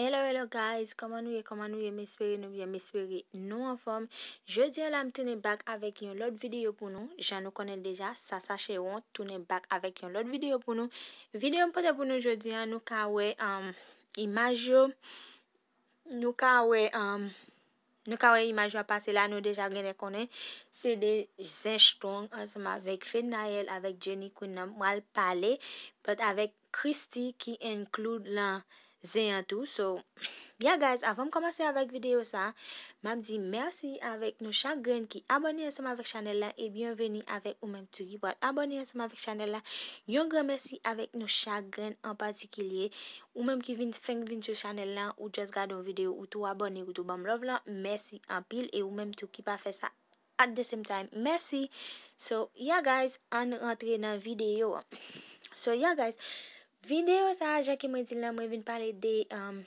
Hello hello guys, koman nou ye koman nou ye mesperi nou ye mesperi nou an fom Je di an la m tounen bak avèk yon lot videyo pou nou Jan nou konen deja, sa sa che yon Tounen bak avèk yon lot videyo pou nou Videyo m pote pou nou je di an nou ka we Imaj yo Nou ka we Nou ka we imaj yo apase la nou deja genen konen Se de zinjtong Anseman avèk Fede Nael, avèk Jenny Kounan mwal pale But avèk Christy ki include lan Zeyan tou, so... Ya guys, avom komasè avèk video sa Mam di mersi avèk nou chak gren ki abonè ansem avèk chanel la E byon veni avèk ou mèm tou ki pat abonè ansem avèk chanel la Yon gren mersi avèk nou chak gren an patikilye Ou mèm ki fin vint yo chanel la ou jaz gado video ou tou abonè ou tou bam bon lov la Mersi an pil e ou mèm tou ki pat fè sa at the same time Mersi So, ya guys, an rentre nan video So, ya guys Videyo sa aja ki mwen di la mwen vin pale de um,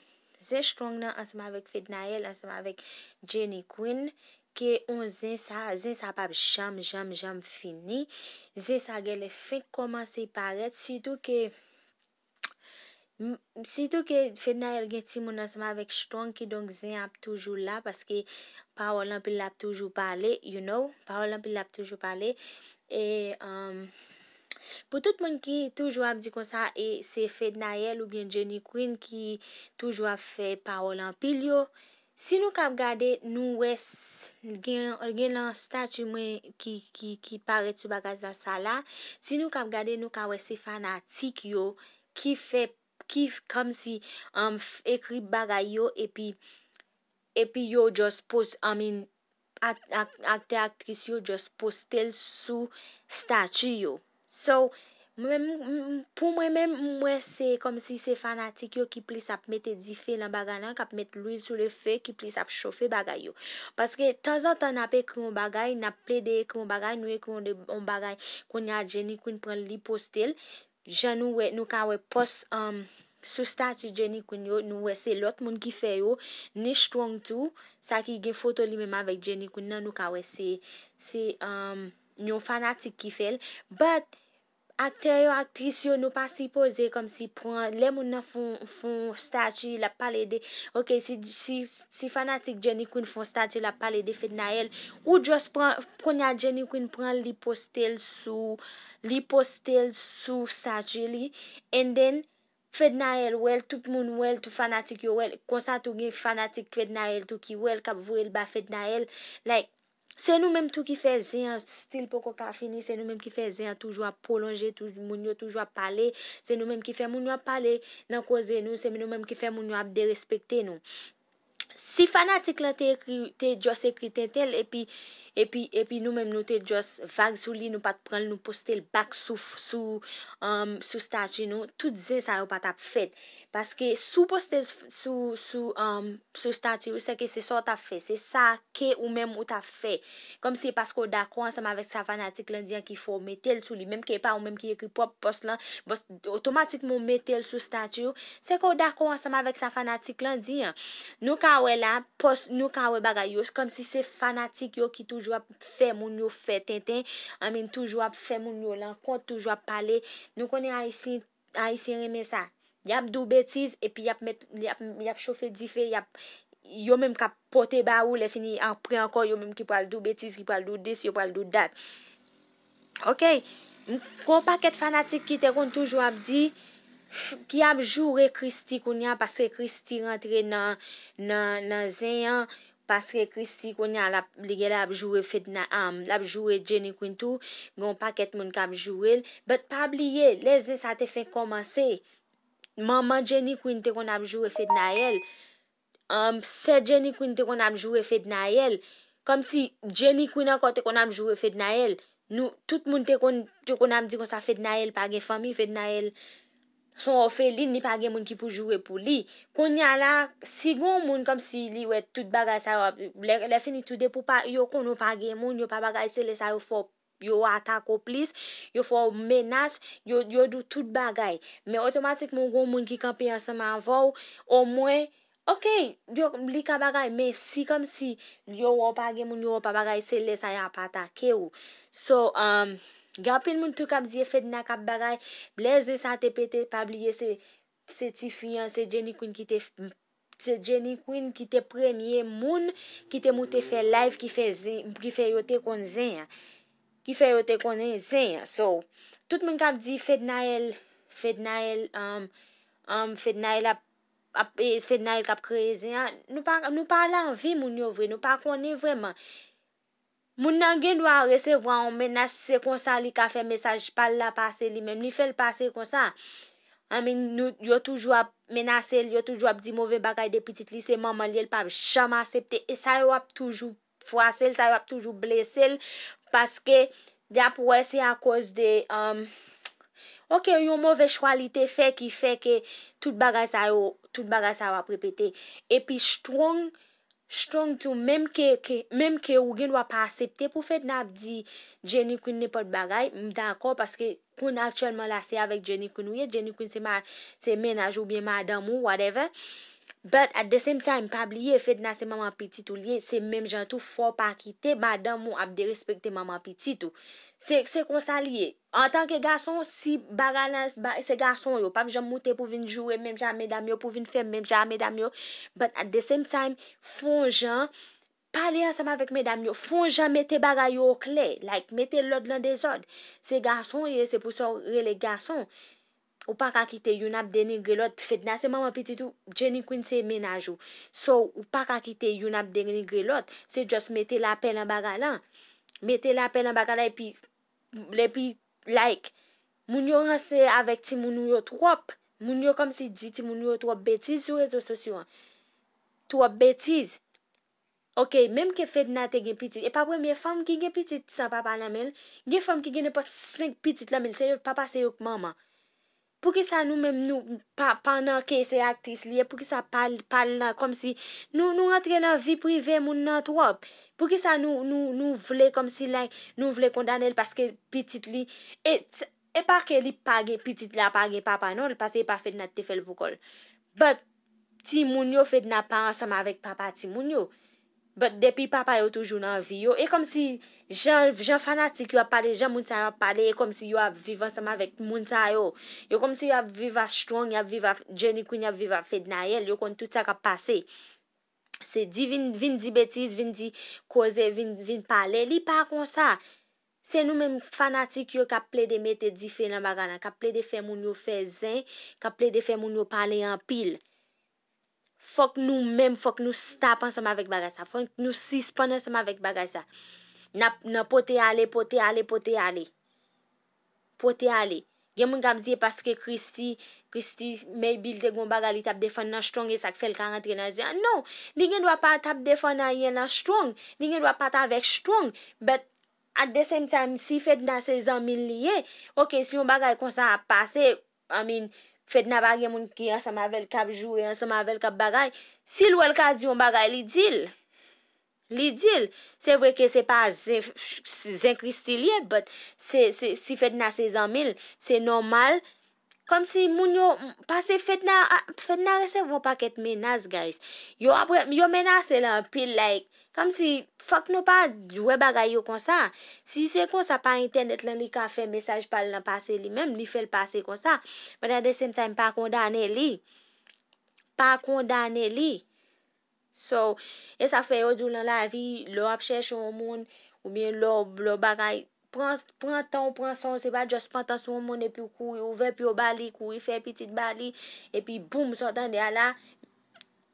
zè Strong nan ansama avèk Fede Nael, ansama avèk Jenny Quinn Ke on zè sa, zè sa ap ap jam jam jam fini Zè sa gè le fèk komanse paret, sitou ke Sitou ke Fede Nael gen timon ansama avèk Strong ki donk zè ap toujou la Paske pa wòl anpil ap toujou pale, you know, pa wòl anpil ap toujou pale E, amm um, Po tout mwen ki toujwa ap di kon sa e se fèd Nael ou bien Jenny Quinn ki toujwa fè parol an pil yo. Si nou kap gade nou wè gen lan statu mwen ki paret sou bagat la sala. Si nou kap gade nou kawè se fanatik yo ki fè, ki kom si um, ekri baga yo epi e yo jòs pos, amin akte aktris yo jòs pos tel sou statu yo. So, pou mwen mwen mwese kom si se fanatik yo ki plis ap mette di fe lan bagay nan, kap met lwil sou le fe ki plis ap shofe bagay yo. Paske, tazan tan ap ekron bagay, nap ple de ekron bagay, nou ekron de bagay, kon ya Jenny Quinn pren li postel, jan nou we, nou ka we pos, um, sou statu Jenny Quinn yo, nou we se lot moun ki fe yo, ni strong tou, sa ki gen foto li mwen ma vek Jenny Quinn nan, nou ka we se, se, um, yon fanatik ki fel. But, Akter yo, aktris yo nou pa si pose kom si pran, le moun nan fon statue la pale de, ok, si fanatik Jenny Quinn fon statue la pale de Fednail, ou just pran, pranya Jenny Quinn pran li postel sou, li postel sou statue li, and then Fednail wel, tout moun wel tou fanatik yo wel, konsa tou gen fanatik Fednail tou ki wel kap vwel ba Fednail, like, Se nou menm tou ki fezi an, stil poko kafini, se nou menm ki fezi an, toujwa polonje, toujwa moun yo toujwa pale, se nou menm ki fe moun yo pale nan koze nou, se nou menm ki fe moun yo ap de respekte nou. si fanatik lan te ekri, te jos ekri ten tel, epi, epi, epi nou menm nou te jos vag sou li, nou pat prenl nou postel bak sou, sou um, sou statu nou, tout zin sa yo pat ap fet, paske sou postel sou, sou um, sou statu, seke se so ta fe se sa ke ou menm ou ta fe kom se pasko da kou ansam avek sa fanatik lan diyan ki fo metel sou li menm ke pa ou menm ki ekri pop post lan bot otomatik moun metel sou statu seko da kou ansam avek sa fanatik lan diyan, nou kaw wè la, pos nou ka wè bagay yo, kom si se fanatik yo ki toujwa fè moun yo fè ten ten, amin toujwa fè moun yo lankon, toujwa pale, nou konen a isi reme sa, yap dou betiz, epi yap chofe di fe, yo menm ka pote ba ou, le fini an pre ankon, yo menm ki pal dou betiz, ki pal dou dis, yo pal dou dat. Ok, kon pa ket fanatik ki te kon toujwa ap di, Ki ap jure Kristi koun yan, paske Kristi rentre nan zeyan, paske Kristi koun yan, li gen la ap jure fèd nan am, la ap jure Jenny koun tou, goun pa ket moun ka ap jurel, bet pa bliye, le zè sa te fè komansè, maman Jenny koun te kon ap jure fèd nan el, um, se Jenny koun te kon ap jure fèd nan el, kom si Jenny koun an kon te kon ap jure fèd nan el, nou, tout moun te kon am di kon sa fèd nan el, pa gen fami fèd nan el, Son ou fe li, ni page moun ki pou jure pou li. Kon yala, si goun moun kom si li we tout bagay sa yo, le fini tude pou pa, yo kon ou page moun, yo pa bagay se le sa yo fo, yo atak ou plis, yo fo menas, yo do tout bagay. Me otomatik moun goun moun ki kapi a seman vou, o mwen, ok, yo li ka bagay, me si kom si, yo wou page moun, yo wou pa bagay se le sa yo patake ou. So, amm. Um, Gapil moun tou kap diye FEDNA kap baray, blaze sa te pete pabliye se ti fiyan, se Jenny Quinn ki te premye moun, ki te mout te fe live, ki fe yote konen zeyan. Tout moun kap diye um, um, FEDNA el kap kreye zeyan, nou pa lan vi moun yo vre, nou pa konen vreman. Moun nan gen dwa resevwa an menase kon sa li ka fe mesaj pal la pase li men, ni fe l pase kon sa. Amin, yo toujwa menase li, yo toujwa ap di mouve bagay de pitit lise, maman li el pa chanm asepte. E sa yo ap toujwa fwa sel, sa yo ap toujwa blese li. Paske, di ap wese a kos de, um, ok, yon mouve chwalite fe ki fe ke tout bagay sa yo, tout bagay sa yo ap repete. E pi strong menase. Strong tou, mem ke ou gen wap asepte pou fet nap di Jenny kwen nipot bagay. Mdanko, paske kwen aktyenman la se avèk Jenny kwen ou ye. Jenny kwen se menaj ou bien ma adam ou, whatever. But at the same time, pab liye fèd nan se maman piti tou liye, se mèm jan tou fò pa ki te, ba dan mou ap de respekte maman piti tou. Se konsa liye, an tanke gason, se gason yo, pab jan moutè pou vin jure mèm jan mèdam yo, pou vin fèm mèm jan mèdam yo, but at the same time, fon jan, pali ansem avèk mèdam yo, fon jan mette baray yo okle, like mette lòd lan de zòd, se gason ye, se pou sorre le gason. Ou pa ka kite yon ap deni grelot, fedna se maman pitit ou jeni kwen se menaj ou. So, ou pa ka kite yon ap deni grelot, se jos mete la apel an baga lan. Mete la apel an baga la epi like. Moun yo an se avek ti moun yo trop. Moun yo kom si di ti moun yo tou ap betiz sou rezo sosyo an. Tou ap betiz. Ok, menm ke fedna te gen pitit. E papwe me fam ki gen pitit san papa la men, gen fam ki gen epa 5 pitit la men, se yon papa se yon mama. pou ki sa nou menm nou pa nan ke se aktis li, pou ki sa pal nan kom si, nou nou rentre nan vi prive moun nan tou ap, pou ki sa nou nou nou vle kom si like, nou vle kondan el paske pitit li, e, e pa ke li page pitit la page papa non, le paske e pa fed nan tefel pou kol. But ti moun yo fed nan pa ansam avek papa ti moun yo. Depi papa yo toujou nan vi yo, e kom si jan fanatik yo a pale, jan moun sa yo a pale, e kom si yo a viva sama vek moun sa yo. Yo kom si yo a viva strong, yo a viva journey kwen, yo a viva fed na yel, yo kon tout sa ka pase. Se di vin di betis, vin di koze, vin pale, li pa kon sa. Se nou men fanatik yo ka ple de mete di fe nan bagana, ka ple de fe moun yo fe zin, ka ple de fe moun yo pale an pil. Fok nou men fok nou stapan seman vek bagay sa. Fok nou sispanan seman vek bagay sa. Na pote ale, pote ale, pote ale. Pote ale. Gen moun gam diye paske Kristi, Kristi me bil te goun bagay li tap defan nan strong e sak fel kan rentre nan zi. An nou, li gen dwa pa tap defan nan yen nan strong. Li gen dwa pa ta vek strong. But at the same time, si fed nan se zan mil liye, okey, si yon bagay konsa ap pase, amin, Fèd nan bagè moun ki an sa ma vel kap jou, an sa ma vel kap bagay, si l wè l kadi yon bagay li dil. Li dil. Se vwe ke se pa zin kristilye, but se fèd nan se zan mil, se normal... Kom si moun yo pase fet nan resev wopak et menas guys. Yo menas elan pil like, kom si fok nou pa jwe bagay yo konsa. Si se kon sa pa internet lan li kan fe mesaj pal lan pase li menm, ni fe l pase konsa. Mwen an de sem time pa kondane li. Pa kondane li. So, e sa fe yo djou lan la vi, lo apchech ou moun, ou mien lo bagay... Pran ton, pran son, se ba just pran ton sou moun epi ou kouri, ou ven epi ou bali, kouri, fe petit bali, epi boum, sotan de ala,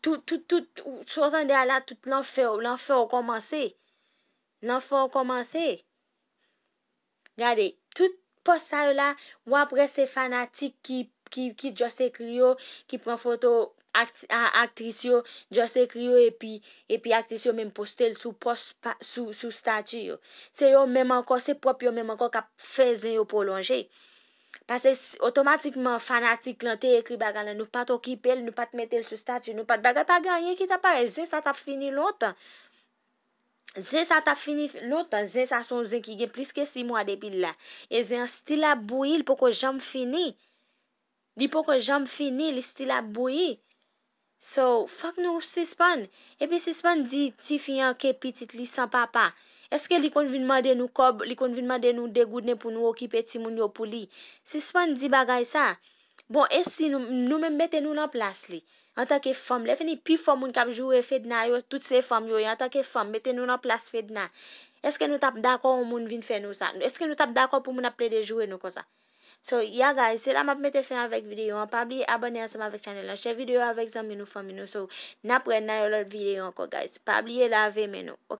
tout, tout, tout, sotan de ala, tout l'enfer, l'enfer ou komanse, l'enfer ou komanse, gade, tout posay la, ou apre se fanatik ki, ki, ki, jose krio, ki pran foto, aktris yo, jase kri yo, epi aktris yo menm postel sou statu yo. Se yo menm ankon, se pop yo menm ankon ka fe zen yo polonje. Pase otomatikman fanatik lan te ekri bagan la, nou pat okipel, nou pat metel sou statu, nou pat bagan, bagan, ye ki ta pa, e zen sa tap fini loutan. Zen sa tap fini loutan, zen sa son zen ki gen plis ke si mwa depi la. E zen stila boui, li poko jame fini. Li poko jame fini, li stila boui. So, fok nou sispan, epi sispan di ti fiyan ke pitit li san papa, eske li konvinman de nou kob, li konvinman de nou degoudne pou nou okipe ti moun yo pou li, sispan di bagay sa, bon eski nou men bete nou nan plas li, anta ke fom, le feni pi fom moun kap jowe fedna yo, tout se fom yo, e anta ke fom, bete nou nan plas fedna, eske nou tap dako moun vin feno sa, eske nou tap dako pou moun aple de jowe nou ko sa. So, ya guys, se la map me te fin avèk videyo, an pabli abonè an seman avèk chanel. An che videyo avèk zan minou, fan minou. So, nap wè nan yo lòl videyo anko, guys. Pabli ye la avè menou, ok?